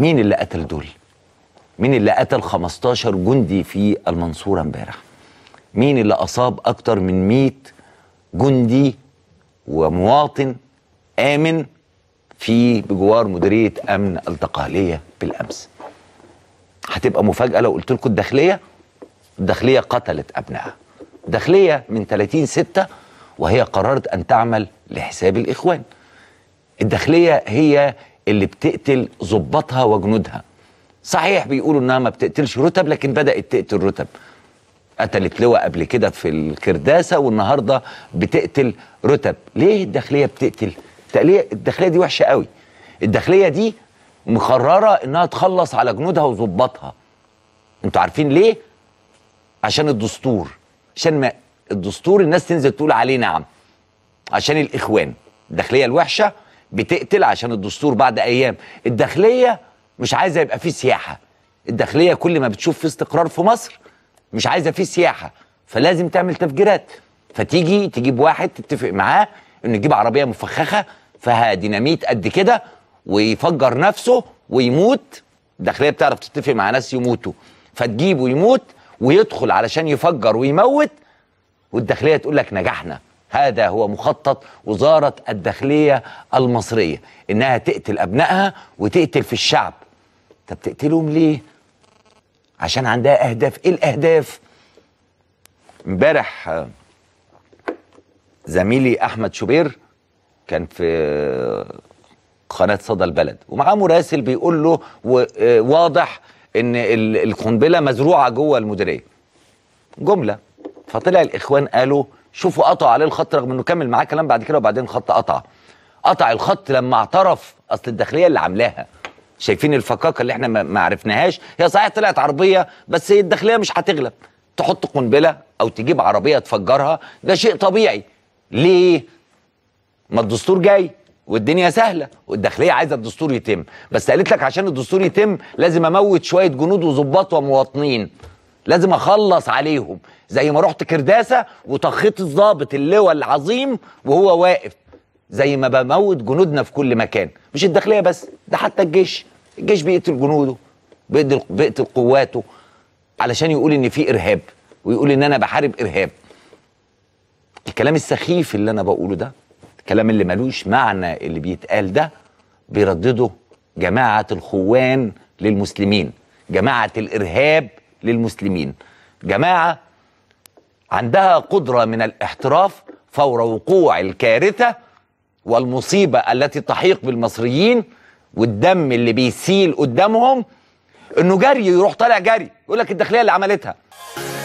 مين اللي قتل دول مين اللي قتل 15 جندي في المنصورة امبارح مين اللي أصاب أكتر من 100 جندي ومواطن آمن في بجوار مديرية أمن التقالية بالأمس هتبقى مفاجأة لو قلت لكم الداخلية الداخلية قتلت أبنائها داخلية من 30 ستة وهي قررت أن تعمل لحساب الإخوان الداخلية هي اللي بتقتل ظباطها وجنودها صحيح بيقولوا انها ما بتقتلش رتب لكن بدات تقتل رتب قتلت لواء قبل كده في الكرداسه والنهارده بتقتل رتب ليه الداخليه بتقتل الداخليه دي وحشه قوي الداخليه دي مقرره انها تخلص على جنودها وظباطها انتوا عارفين ليه عشان الدستور عشان ما الدستور الناس تنزل تقول عليه نعم عشان الاخوان الداخليه الوحشه بتقتل عشان الدستور بعد ايام الداخليه مش عايزه يبقى فيه سياحه الداخليه كل ما بتشوف في استقرار في مصر مش عايزه فيه سياحه فلازم تعمل تفجيرات فتيجي تجيب واحد تتفق معاه انه يجيب عربيه مفخخه فيها ديناميت قد كده ويفجر نفسه ويموت الداخليه بتعرف تتفق مع ناس يموتوا فتجيبه يموت ويدخل علشان يفجر ويموت والداخليه تقول لك نجحنا هذا هو مخطط وزارة الداخلية المصرية إنها تقتل أبنائها وتقتل في الشعب طب تقتلهم ليه؟ عشان عندها أهداف إيه الأهداف؟ امبارح زميلي أحمد شوبير كان في قناة صدى البلد ومعاه مراسل بيقول له واضح إن القنبلة مزروعة جوه المديرية جملة فطلع الإخوان قالوا شوفوا قطع عليه الخط رغم انه كمل معاه كلام بعد كده وبعدين الخط قطع قطع الخط لما اعترف اصل الداخليه اللي عاملاها شايفين الفكاكه اللي احنا ما عرفناهاش هي صحيح طلعت عربيه بس الداخليه مش هتغلب تحط قنبله او تجيب عربيه تفجرها ده شيء طبيعي ليه ما الدستور جاي والدنيا سهله والداخليه عايزه الدستور يتم بس قالت لك عشان الدستور يتم لازم اموت شويه جنود وظباط ومواطنين لازم اخلص عليهم زي ما رحت كرداسه وطخيت الضابط اللواء العظيم وهو واقف زي ما بموت جنودنا في كل مكان مش الداخليه بس ده حتى الجيش الجيش بيقتل جنوده بيقتل, بيقتل قواته علشان يقول ان في ارهاب ويقول ان انا بحارب ارهاب الكلام السخيف اللي انا بقوله ده الكلام اللي ملوش معنى اللي بيتقال ده بيردده جماعه الخوان للمسلمين جماعه الارهاب للمسلمين جماعة عندها قدرة من الاحتراف فور وقوع الكارثة والمصيبة التي تحيق بالمصريين والدم اللي بيسيل قدامهم انه جري يروح طالع جري يقولك الداخليه اللي عملتها